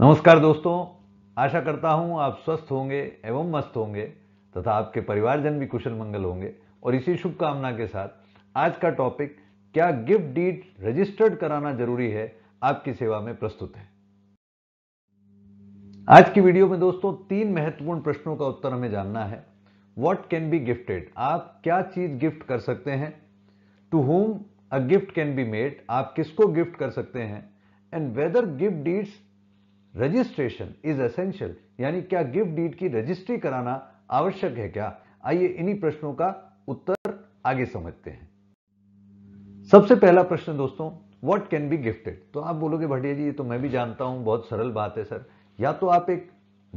नमस्कार दोस्तों आशा करता हूं आप स्वस्थ होंगे एवं मस्त होंगे तथा आपके परिवारजन भी कुशल मंगल होंगे और इसी शुभकामना के साथ आज का टॉपिक क्या गिफ्ट डीड रजिस्टर्ड कराना जरूरी है आपकी सेवा में प्रस्तुत है आज की वीडियो में दोस्तों तीन महत्वपूर्ण प्रश्नों का उत्तर हमें जानना है वॉट कैन बी गिफ्टेड आप क्या चीज गिफ्ट कर सकते हैं to whom a gift can be made आप किसको गिफ्ट कर सकते हैं and whether gift deeds registration is essential यानी क्या गिफ्ट डीड की रजिस्ट्री कराना आवश्यक है क्या आइए इन्हीं प्रश्नों का उत्तर आगे समझते हैं सबसे पहला प्रश्न दोस्तों व्हाट कैन बी गिफ्टेड तो आप बोलोगे भटिया जी ये तो मैं भी जानता हूं बहुत सरल बात है सर या तो आप एक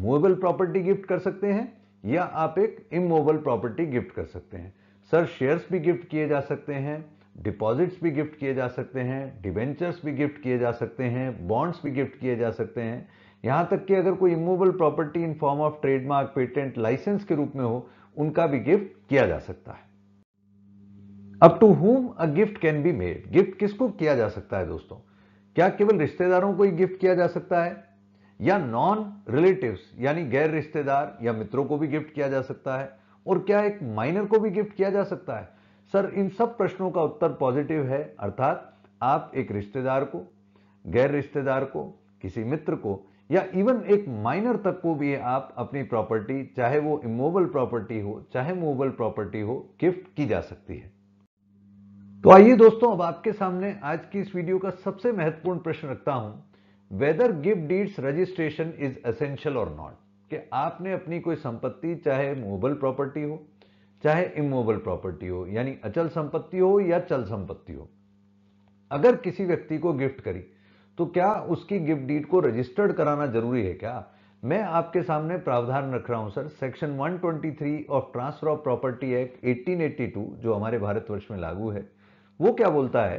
मूवेबल प्रॉपर्टी गिफ्ट कर सकते हैं या आप एक इमोबल प्रॉपर्टी गिफ्ट कर सकते हैं सर शेयर्स भी गिफ्ट किए जा सकते हैं डिपॉजिट्स भी गिफ्ट किए जा सकते हैं डिवेंचर्स भी गिफ्ट किए जा सकते हैं बॉन्ड्स भी गिफ्ट किए जा सकते हैं यहाँ तक कि अगर कोई immovable property in form of trademark patent licence के रूप में हो उनका भी गिफ्ट किया जा सकता है up to whom a gift can be made gift किसको किया जा सकता है दोस्तों क्या केवल रिश्तेदारों को ही गिफ्ट किया जा सकता है या नॉन रिलेटिव्स यानी गैर रिश्तेदार या मित्रों को भी गिफ्ट किया जा सकता है और क्या एक माइनर को भी गिफ्ट किया जा सकता है सर इन सब प्रश्नों का उत्तर पॉजिटिव है अर्थात आप एक रिश्तेदार को गैर रिश्तेदार को किसी मित्र को या इवन एक माइनर तक को भी आप अपनी प्रॉपर्टी चाहे वो इमोबल प्रॉपर्टी हो चाहे मूवेबल प्रॉपर्टी हो गिफ्ट की जा सकती है तो आइए दोस्तों अब आपके सामने आज की इस वीडियो का सबसे महत्वपूर्ण प्रश्न रखता हूं whether gift deeds registration is essential और नॉट कि आपने अपनी कोई संपत्ति चाहे मूवेबल प्रॉपर्टी हो चाहे इमोबल प्रॉपर्टी हो यानी अचल संपत्ति हो या चल संपत्ति हो अगर किसी व्यक्ति को गिफ्ट करी तो क्या उसकी गिफ्ट डीड को रजिस्टर्ड कराना जरूरी है क्या मैं आपके सामने प्रावधान रख रहा हूं sir section 123 of transfer of property act 1882 जो हमारे भारतवर्ष में लागू है वो क्या बोलता है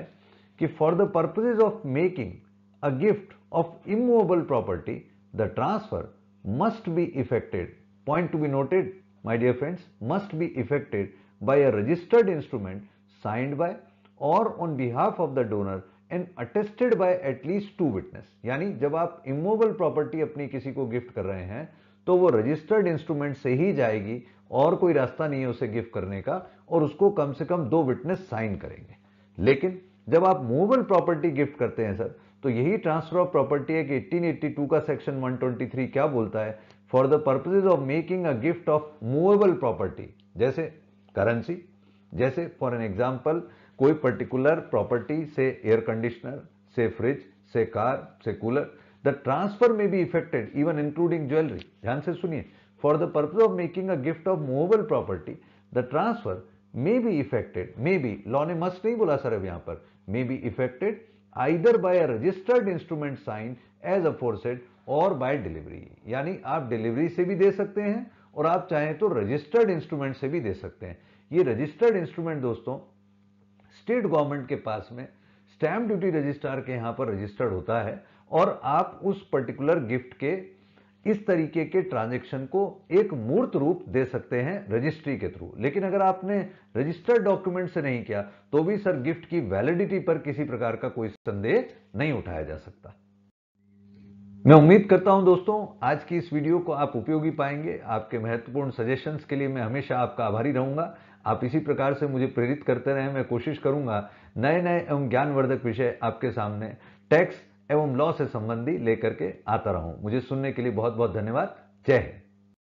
कि for the purposes of making a gift of immovable property the transfer must be effected point to be noted my dear friends, must be effected by a registered instrument signed by और on behalf of the donor and attested by at least two witness यानी जब आप immovable property अपनी किसी को gift कर रहे हैं तो वो रजिस्टर्ड इंस्ट्रूमेंट से ही जाएगी और कोई रास्ता नहीं है उसे गिफ्ट करने का और उसको कम से कम दो विटनेस साइन करेंगे लेकिन जब आप मूवेबल प्रॉपर्टी गिफ्ट करते हैं सर तो यही ट्रांसफर ऑफ प्रॉपर्टी है कि 1882 का सेक्शन 123 क्या बोलता है for the purposes of making a gift of movable property जैसे करेंसी जैसे फॉर एन एग्जाम्पल कोई पर्टिकुलर प्रॉपर्टी से एयर कंडीशनर से फ्रिज से कार से cooler the transfer may be effected even including jewellery ध्यान से सुनिए for the purpose of making a gift of movable property the transfer may be effected may be law ने must नहीं बोला sir अब यहां पर मे be effected either by a registered instrument signed as aforesaid और बाय डिलीवरी यानी आप delivery से भी दे सकते हैं और आप चाहें तो रजिस्टर्ड इंस्ट्रूमेंट से भी दे सकते हैं ये रजिस्टर्ड इंस्ट्रूमेंट दोस्तों स्टेट गवर्नमेंट के पास में स्टैम्प ड्यूटी रजिस्ट्रार के यहाँ पर रजिस्टर्ड होता है और आप उस पर्टिकुलर गिफ्ट के इस तरीके के ट्रांजेक्शन को एक मूर्त रूप दे सकते हैं रजिस्ट्री के थ्रू लेकिन अगर आपने रजिस्टर्ड डॉक्यूमेंट से नहीं किया तो भी सर गिफ्ट की वैलिडिटी पर किसी प्रकार का कोई संदेह नहीं उठाया जा सकता मैं उम्मीद करता हूं दोस्तों आज की इस वीडियो को आप उपयोगी पाएंगे आपके महत्वपूर्ण सजेशंस के लिए मैं हमेशा आपका आभारी रहूंगा आप इसी प्रकार से मुझे प्रेरित करते रहे मैं कोशिश करूंगा नए नए एवं ज्ञानवर्धक विषय आपके सामने टैक्स एवं लॉ से संबंधी लेकर के आता रहूं मुझे सुनने के लिए बहुत बहुत धन्यवाद जय हिंद